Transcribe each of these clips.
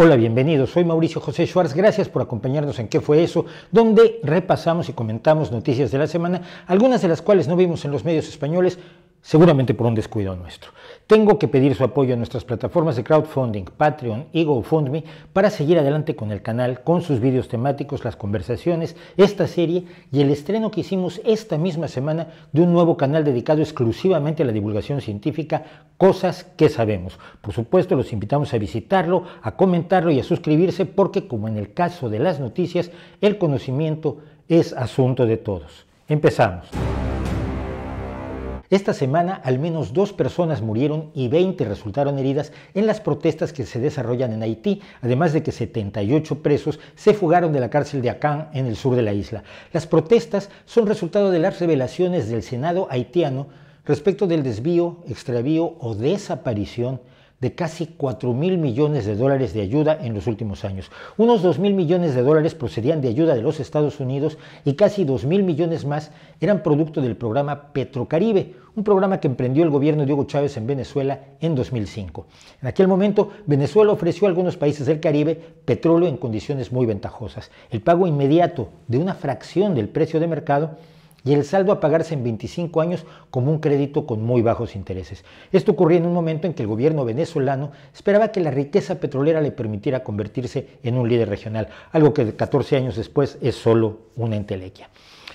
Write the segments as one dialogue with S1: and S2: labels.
S1: Hola, bienvenidos. Soy Mauricio José Schwartz. Gracias por acompañarnos en ¿Qué fue eso? Donde repasamos y comentamos noticias de la semana, algunas de las cuales no vimos en los medios españoles, seguramente por un descuido nuestro. Tengo que pedir su apoyo a nuestras plataformas de crowdfunding, Patreon y GoFundMe para seguir adelante con el canal, con sus vídeos temáticos, las conversaciones, esta serie y el estreno que hicimos esta misma semana de un nuevo canal dedicado exclusivamente a la divulgación científica, cosas que sabemos. Por supuesto, los invitamos a visitarlo, a comentarlo y a suscribirse porque, como en el caso de las noticias, el conocimiento es asunto de todos. Empezamos. Esta semana al menos dos personas murieron y 20 resultaron heridas en las protestas que se desarrollan en Haití, además de que 78 presos se fugaron de la cárcel de Acán en el sur de la isla. Las protestas son resultado de las revelaciones del Senado haitiano respecto del desvío, extravío o desaparición de casi 4 mil millones de dólares de ayuda en los últimos años. Unos 2 mil millones de dólares procedían de ayuda de los Estados Unidos y casi 2 mil millones más eran producto del programa Petrocaribe, un programa que emprendió el gobierno de Hugo Chávez en Venezuela en 2005. En aquel momento, Venezuela ofreció a algunos países del Caribe petróleo en condiciones muy ventajosas. El pago inmediato de una fracción del precio de mercado y el saldo a pagarse en 25 años como un crédito con muy bajos intereses. Esto ocurrió en un momento en que el gobierno venezolano esperaba que la riqueza petrolera le permitiera convertirse en un líder regional, algo que 14 años después es solo una entelequia.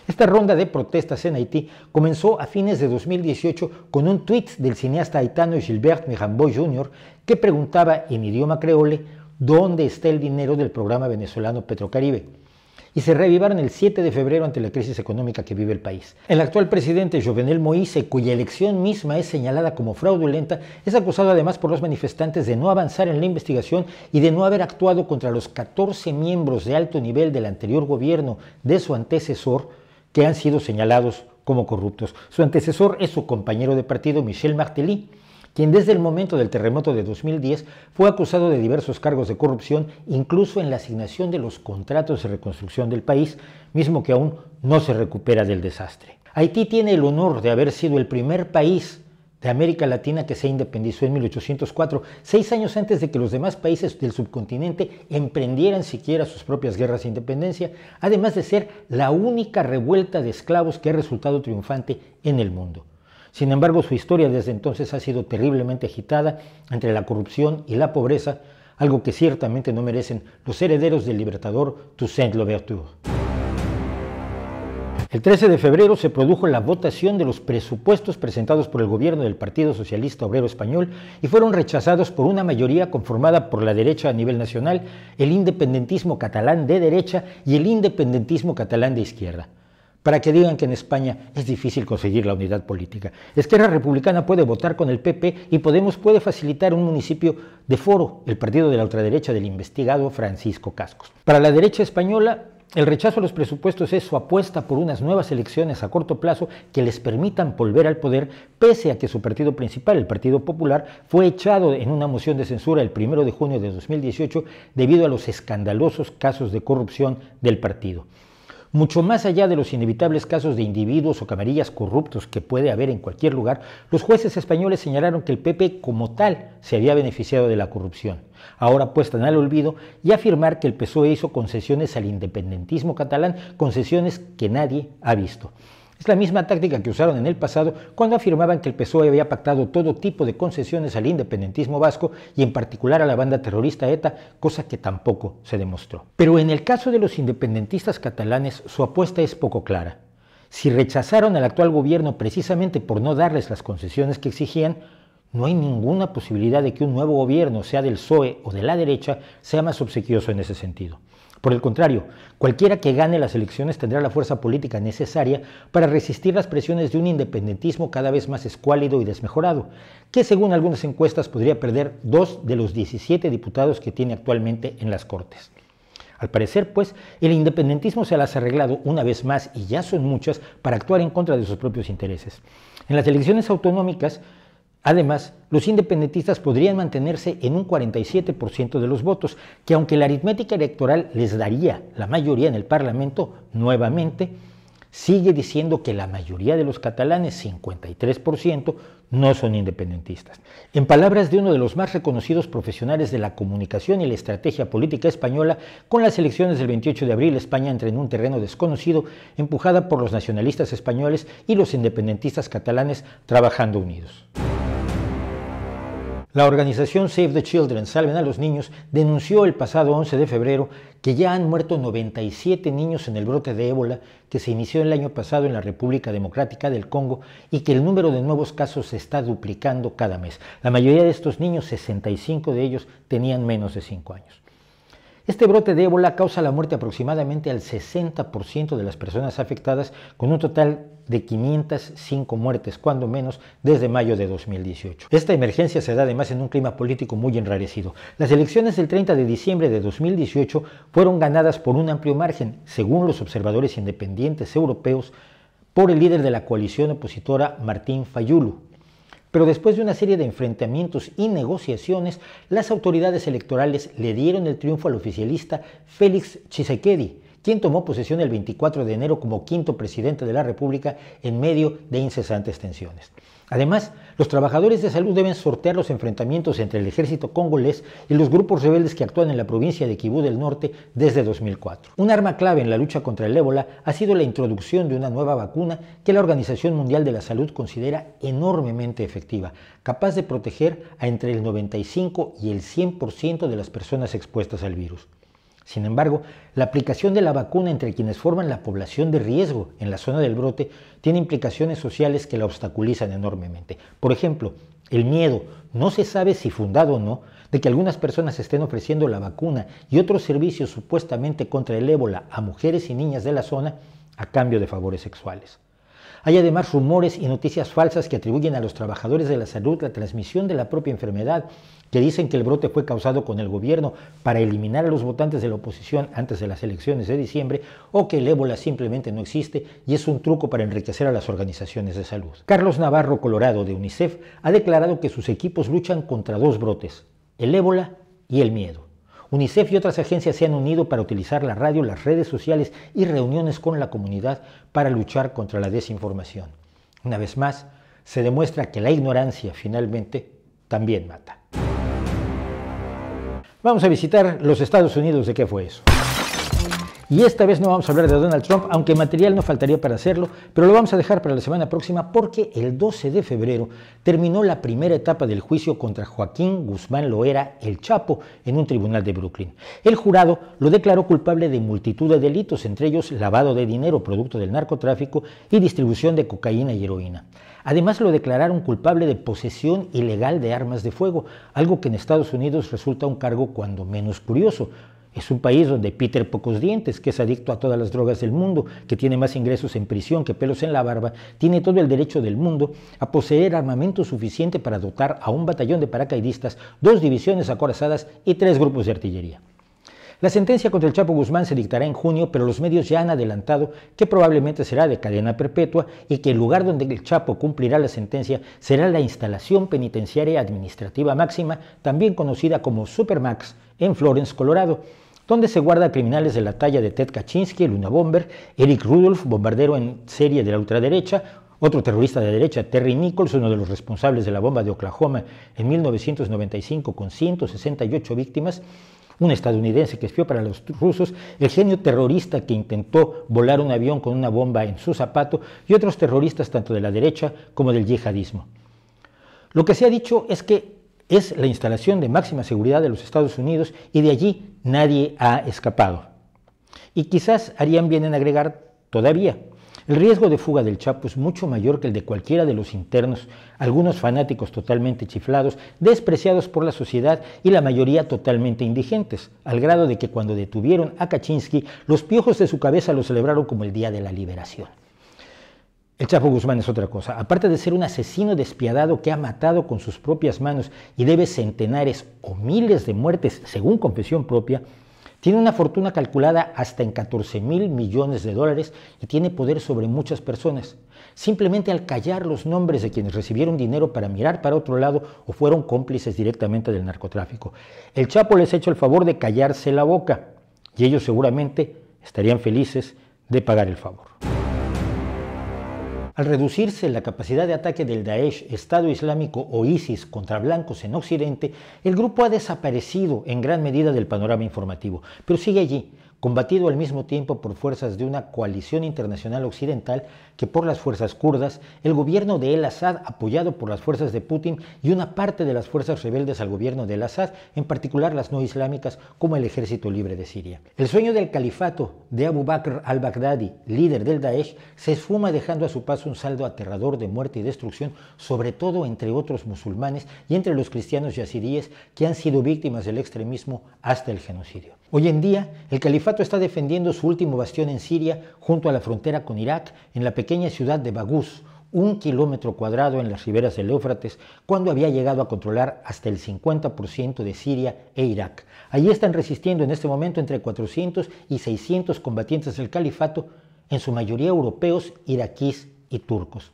S1: Esta ronda de protestas en Haití comenzó a fines de 2018 con un tuit del cineasta haitano Gilbert Mirambeau Jr. que preguntaba en idioma creole dónde está el dinero del programa venezolano Petrocaribe y se reavivaron el 7 de febrero ante la crisis económica que vive el país. El actual presidente Jovenel Moïse, cuya elección misma es señalada como fraudulenta, es acusado además por los manifestantes de no avanzar en la investigación y de no haber actuado contra los 14 miembros de alto nivel del anterior gobierno de su antecesor que han sido señalados como corruptos. Su antecesor es su compañero de partido Michel Martelly, quien desde el momento del terremoto de 2010 fue acusado de diversos cargos de corrupción, incluso en la asignación de los contratos de reconstrucción del país, mismo que aún no se recupera del desastre. Haití tiene el honor de haber sido el primer país de América Latina que se independizó en 1804, seis años antes de que los demás países del subcontinente emprendieran siquiera sus propias guerras de independencia, además de ser la única revuelta de esclavos que ha resultado triunfante en el mundo. Sin embargo, su historia desde entonces ha sido terriblemente agitada entre la corrupción y la pobreza, algo que ciertamente no merecen los herederos del libertador Toussaint Louverture. El 13 de febrero se produjo la votación de los presupuestos presentados por el gobierno del Partido Socialista Obrero Español y fueron rechazados por una mayoría conformada por la derecha a nivel nacional, el independentismo catalán de derecha y el independentismo catalán de izquierda para que digan que en España es difícil conseguir la unidad política. Esquerra Republicana puede votar con el PP y Podemos puede facilitar un municipio de foro, el partido de la ultraderecha del investigado Francisco Cascos. Para la derecha española, el rechazo a los presupuestos es su apuesta por unas nuevas elecciones a corto plazo que les permitan volver al poder, pese a que su partido principal, el Partido Popular, fue echado en una moción de censura el 1 de junio de 2018 debido a los escandalosos casos de corrupción del partido. Mucho más allá de los inevitables casos de individuos o camarillas corruptos que puede haber en cualquier lugar, los jueces españoles señalaron que el PP como tal se había beneficiado de la corrupción, ahora puestan al olvido, y afirmar que el PSOE hizo concesiones al independentismo catalán, concesiones que nadie ha visto. Es la misma táctica que usaron en el pasado cuando afirmaban que el PSOE había pactado todo tipo de concesiones al independentismo vasco y en particular a la banda terrorista ETA, cosa que tampoco se demostró. Pero en el caso de los independentistas catalanes, su apuesta es poco clara. Si rechazaron al actual gobierno precisamente por no darles las concesiones que exigían, no hay ninguna posibilidad de que un nuevo gobierno, sea del PSOE o de la derecha, sea más obsequioso en ese sentido. Por el contrario, cualquiera que gane las elecciones tendrá la fuerza política necesaria para resistir las presiones de un independentismo cada vez más escuálido y desmejorado, que según algunas encuestas podría perder dos de los 17 diputados que tiene actualmente en las Cortes. Al parecer, pues, el independentismo se las ha arreglado una vez más, y ya son muchas, para actuar en contra de sus propios intereses. En las elecciones autonómicas, Además, los independentistas podrían mantenerse en un 47% de los votos, que aunque la aritmética electoral les daría la mayoría en el Parlamento, nuevamente, sigue diciendo que la mayoría de los catalanes, 53%, no son independentistas. En palabras de uno de los más reconocidos profesionales de la comunicación y la estrategia política española, con las elecciones del 28 de abril España entra en un terreno desconocido, empujada por los nacionalistas españoles y los independentistas catalanes trabajando unidos. La organización Save the Children, Salven a los Niños, denunció el pasado 11 de febrero que ya han muerto 97 niños en el brote de ébola que se inició el año pasado en la República Democrática del Congo y que el número de nuevos casos se está duplicando cada mes. La mayoría de estos niños, 65 de ellos, tenían menos de 5 años. Este brote de ébola causa la muerte aproximadamente al 60% de las personas afectadas, con un total de 505 muertes, cuando menos, desde mayo de 2018. Esta emergencia se da además en un clima político muy enrarecido. Las elecciones del 30 de diciembre de 2018 fueron ganadas por un amplio margen, según los observadores independientes europeos, por el líder de la coalición opositora, Martín Fayulu. Pero después de una serie de enfrentamientos y negociaciones, las autoridades electorales le dieron el triunfo al oficialista Félix Chisekedi, quien tomó posesión el 24 de enero como quinto presidente de la República en medio de incesantes tensiones. Además, los trabajadores de salud deben sortear los enfrentamientos entre el ejército congolés y los grupos rebeldes que actúan en la provincia de Kibú del Norte desde 2004. Un arma clave en la lucha contra el ébola ha sido la introducción de una nueva vacuna que la Organización Mundial de la Salud considera enormemente efectiva, capaz de proteger a entre el 95 y el 100% de las personas expuestas al virus. Sin embargo, la aplicación de la vacuna entre quienes forman la población de riesgo en la zona del brote tiene implicaciones sociales que la obstaculizan enormemente. Por ejemplo, el miedo, no se sabe si fundado o no, de que algunas personas estén ofreciendo la vacuna y otros servicios supuestamente contra el ébola a mujeres y niñas de la zona a cambio de favores sexuales. Hay además rumores y noticias falsas que atribuyen a los trabajadores de la salud la transmisión de la propia enfermedad, que dicen que el brote fue causado con el gobierno para eliminar a los votantes de la oposición antes de las elecciones de diciembre, o que el ébola simplemente no existe y es un truco para enriquecer a las organizaciones de salud. Carlos Navarro Colorado de UNICEF ha declarado que sus equipos luchan contra dos brotes, el ébola y el miedo. UNICEF y otras agencias se han unido para utilizar la radio, las redes sociales y reuniones con la comunidad para luchar contra la desinformación. Una vez más, se demuestra que la ignorancia finalmente también mata. Vamos a visitar los Estados Unidos de qué fue eso. Y esta vez no vamos a hablar de Donald Trump, aunque material no faltaría para hacerlo, pero lo vamos a dejar para la semana próxima porque el 12 de febrero terminó la primera etapa del juicio contra Joaquín Guzmán Loera, el Chapo, en un tribunal de Brooklyn. El jurado lo declaró culpable de multitud de delitos, entre ellos lavado de dinero producto del narcotráfico y distribución de cocaína y heroína. Además lo declararon culpable de posesión ilegal de armas de fuego, algo que en Estados Unidos resulta un cargo cuando menos curioso es un país donde Peter pocos dientes, que es adicto a todas las drogas del mundo, que tiene más ingresos en prisión que pelos en la barba, tiene todo el derecho del mundo a poseer armamento suficiente para dotar a un batallón de paracaidistas, dos divisiones acorazadas y tres grupos de artillería. La sentencia contra el Chapo Guzmán se dictará en junio, pero los medios ya han adelantado que probablemente será de cadena perpetua y que el lugar donde el Chapo cumplirá la sentencia será la instalación penitenciaria administrativa máxima, también conocida como Supermax, en Florence, Colorado donde se guarda criminales de la talla de Ted Kaczynski, el Bomber, Eric Rudolph, bombardero en serie de la ultraderecha, otro terrorista de derecha, Terry Nichols, uno de los responsables de la bomba de Oklahoma en 1995 con 168 víctimas, un estadounidense que espió para los rusos, el genio terrorista que intentó volar un avión con una bomba en su zapato y otros terroristas tanto de la derecha como del yihadismo. Lo que se ha dicho es que es la instalación de máxima seguridad de los Estados Unidos y de allí nadie ha escapado. Y quizás harían bien en agregar todavía. El riesgo de fuga del Chapo es mucho mayor que el de cualquiera de los internos, algunos fanáticos totalmente chiflados, despreciados por la sociedad y la mayoría totalmente indigentes, al grado de que cuando detuvieron a Kaczynski, los piojos de su cabeza lo celebraron como el Día de la Liberación. El Chapo Guzmán es otra cosa. Aparte de ser un asesino despiadado que ha matado con sus propias manos y debe centenares o miles de muertes, según confesión propia, tiene una fortuna calculada hasta en 14 mil millones de dólares y tiene poder sobre muchas personas. Simplemente al callar los nombres de quienes recibieron dinero para mirar para otro lado o fueron cómplices directamente del narcotráfico. El Chapo les ha hecho el favor de callarse la boca y ellos seguramente estarían felices de pagar el favor. Al reducirse la capacidad de ataque del Daesh, Estado Islámico o ISIS contra blancos en Occidente, el grupo ha desaparecido en gran medida del panorama informativo, pero sigue allí combatido al mismo tiempo por fuerzas de una coalición internacional occidental que por las fuerzas kurdas, el gobierno de El Assad apoyado por las fuerzas de Putin y una parte de las fuerzas rebeldes al gobierno de El Assad, en particular las no islámicas como el Ejército Libre de Siria. El sueño del califato de Abu Bakr al-Baghdadi, líder del Daesh, se esfuma dejando a su paso un saldo aterrador de muerte y destrucción, sobre todo entre otros musulmanes y entre los cristianos yazidíes que han sido víctimas del extremismo hasta el genocidio. Hoy en día, el califato está defendiendo su último bastión en Siria junto a la frontera con Irak en la pequeña ciudad de Bagús, un kilómetro cuadrado en las riberas del Éufrates, cuando había llegado a controlar hasta el 50% de Siria e Irak. Allí están resistiendo en este momento entre 400 y 600 combatientes del califato, en su mayoría europeos, iraquíes y turcos.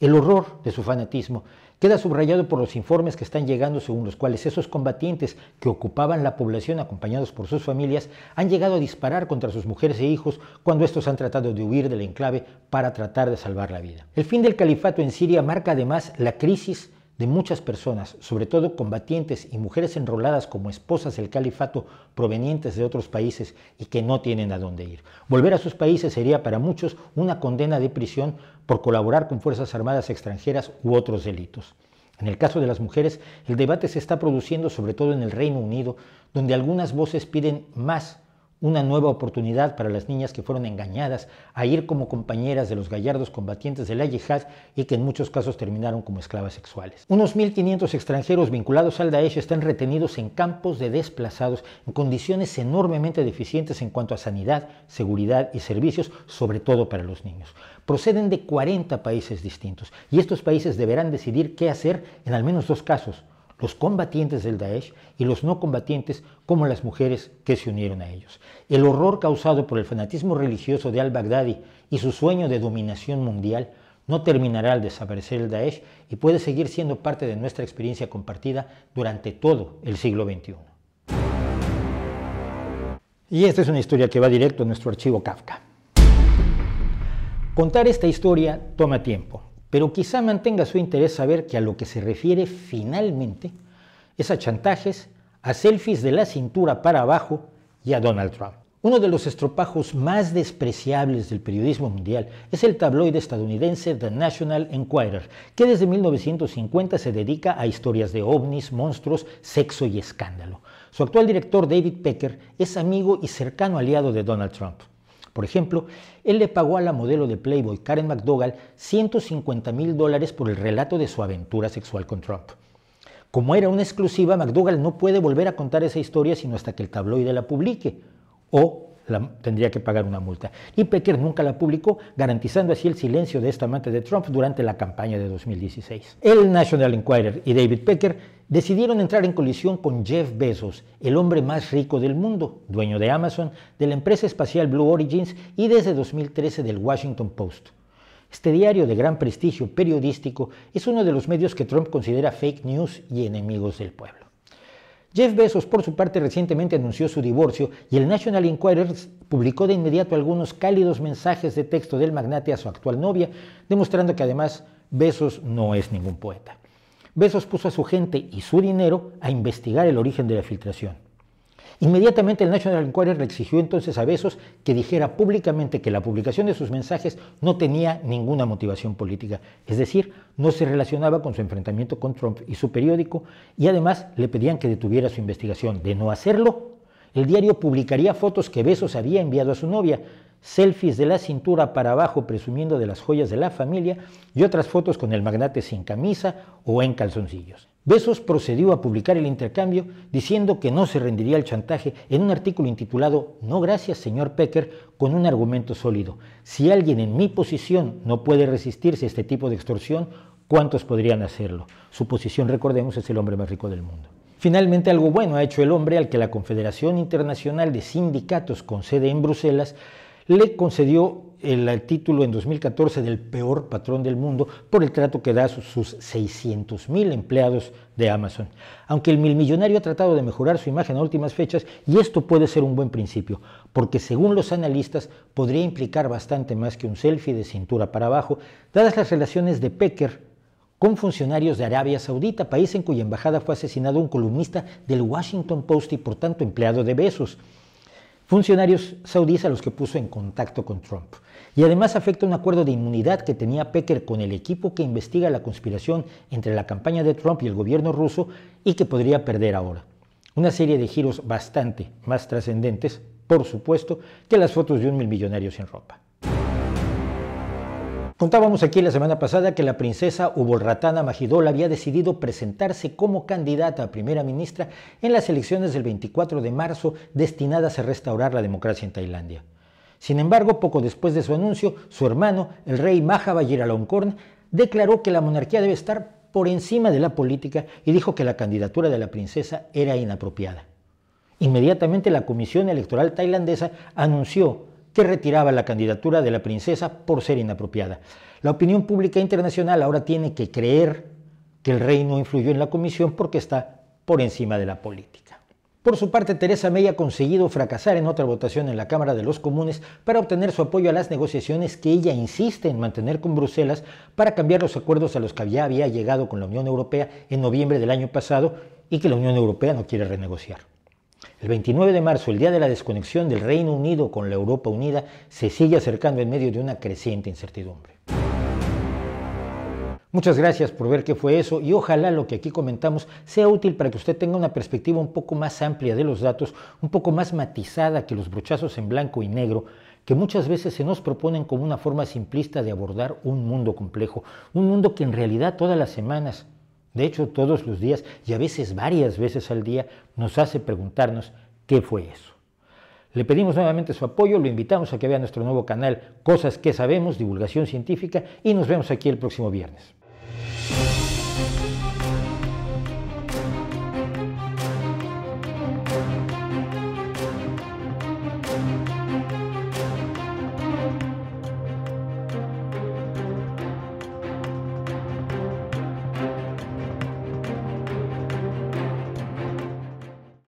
S1: El horror de su fanatismo Queda subrayado por los informes que están llegando según los cuales esos combatientes que ocupaban la población acompañados por sus familias han llegado a disparar contra sus mujeres e hijos cuando estos han tratado de huir del enclave para tratar de salvar la vida. El fin del califato en Siria marca además la crisis de muchas personas, sobre todo combatientes y mujeres enroladas como esposas del califato provenientes de otros países y que no tienen a dónde ir. Volver a sus países sería para muchos una condena de prisión por colaborar con Fuerzas Armadas extranjeras u otros delitos. En el caso de las mujeres, el debate se está produciendo sobre todo en el Reino Unido, donde algunas voces piden más una nueva oportunidad para las niñas que fueron engañadas a ir como compañeras de los gallardos combatientes de la yihad y que en muchos casos terminaron como esclavas sexuales. Unos 1.500 extranjeros vinculados al Daesh están retenidos en campos de desplazados en condiciones enormemente deficientes en cuanto a sanidad, seguridad y servicios, sobre todo para los niños. Proceden de 40 países distintos y estos países deberán decidir qué hacer en al menos dos casos los combatientes del Daesh y los no combatientes como las mujeres que se unieron a ellos. El horror causado por el fanatismo religioso de al-Baghdadi y su sueño de dominación mundial no terminará al desaparecer el Daesh y puede seguir siendo parte de nuestra experiencia compartida durante todo el siglo XXI. Y esta es una historia que va directo a nuestro archivo Kafka. Contar esta historia toma tiempo pero quizá mantenga su interés saber que a lo que se refiere finalmente es a chantajes, a selfies de la cintura para abajo y a Donald Trump. Uno de los estropajos más despreciables del periodismo mundial es el tabloide estadounidense The National Enquirer, que desde 1950 se dedica a historias de ovnis, monstruos, sexo y escándalo. Su actual director David Pecker es amigo y cercano aliado de Donald Trump. Por ejemplo, él le pagó a la modelo de Playboy Karen McDougall 150 mil dólares por el relato de su aventura sexual con Trump. Como era una exclusiva, McDougall no puede volver a contar esa historia sino hasta que el tabloide la publique o tendría que pagar una multa. Y Pecker nunca la publicó, garantizando así el silencio de esta amante de Trump durante la campaña de 2016. El National Enquirer y David Pecker decidieron entrar en colisión con Jeff Bezos, el hombre más rico del mundo, dueño de Amazon, de la empresa espacial Blue Origins y desde 2013 del Washington Post. Este diario de gran prestigio periodístico es uno de los medios que Trump considera fake news y enemigos del pueblo. Jeff Bezos, por su parte, recientemente anunció su divorcio y el National Inquirer publicó de inmediato algunos cálidos mensajes de texto del magnate a su actual novia, demostrando que además Bezos no es ningún poeta. Bezos puso a su gente y su dinero a investigar el origen de la filtración. Inmediatamente el National Enquirer le exigió entonces a Besos que dijera públicamente que la publicación de sus mensajes no tenía ninguna motivación política, es decir, no se relacionaba con su enfrentamiento con Trump y su periódico, y además le pedían que detuviera su investigación. De no hacerlo, el diario publicaría fotos que Besos había enviado a su novia, selfies de la cintura para abajo presumiendo de las joyas de la familia y otras fotos con el magnate sin camisa o en calzoncillos. Besos procedió a publicar el intercambio diciendo que no se rendiría al chantaje en un artículo intitulado No gracias, señor Pecker, con un argumento sólido. Si alguien en mi posición no puede resistirse a este tipo de extorsión, ¿cuántos podrían hacerlo? Su posición, recordemos, es el hombre más rico del mundo. Finalmente, algo bueno ha hecho el hombre al que la Confederación Internacional de Sindicatos con sede en Bruselas le concedió el, título en 2014 del peor patrón del mundo por el trato que da a sus, 600 mil empleados de Amazon. Aunque el mil millonario ha tratado de mejorar su imagen a últimas fechas y esto puede ser un buen principio, porque según los analistas podría implicar bastante más que un selfie de cintura para abajo, dadas las relaciones de Pecker con funcionarios de Arabia Saudita, país en cuya embajada fue asesinado un columnista del Washington Post y por tanto empleado de Besos funcionarios saudíes a los que puso en contacto con Trump. Y además afecta un acuerdo de inmunidad que tenía Pecker con el equipo que investiga la conspiración entre la campaña de Trump y el gobierno ruso y que podría perder ahora. Una serie de giros bastante más trascendentes, por supuesto, que las fotos de un mil millonario sin ropa. Contábamos aquí la semana pasada que la princesa Ubolratana Majidol había decidido presentarse como candidata a primera ministra en las elecciones del 24 de marzo destinadas a restaurar la democracia en Tailandia. Sin embargo, poco después de su anuncio, su hermano, el rey Maha declaró que la monarquía debe estar por encima de la política y dijo que la candidatura de la princesa era inapropiada. Inmediatamente la Comisión Electoral tailandesa anunció que retiraba la candidatura de la princesa por ser inapropiada. La opinión pública internacional ahora tiene que creer que el rey no influyó en la comisión porque está por encima de la política. Por su parte, Teresa May ha conseguido fracasar en otra votación en la Cámara de los Comunes para obtener su apoyo a las negociaciones que ella insiste en mantener con Bruselas para cambiar los acuerdos a los que ya había llegado con la Unión Europea en noviembre del año pasado y que la Unión Europea no quiere renegociar. El 29 de marzo, el día de la desconexión del Reino Unido con la Europa Unida, se sigue acercando en medio de una creciente incertidumbre. Muchas gracias por ver qué fue eso y ojalá lo que aquí comentamos sea útil para que usted tenga una perspectiva un poco más amplia de los datos, un poco más matizada que los brochazos en blanco y negro que muchas veces se nos proponen como una forma simplista de abordar un mundo complejo, un mundo que en realidad todas las semanas de hecho todos los días y a veces varias veces al día, nos hace preguntarnos qué fue eso. Le pedimos nuevamente su apoyo, lo invitamos a que vea nuestro nuevo canal Cosas que Sabemos, Divulgación Científica, y nos vemos aquí el próximo viernes.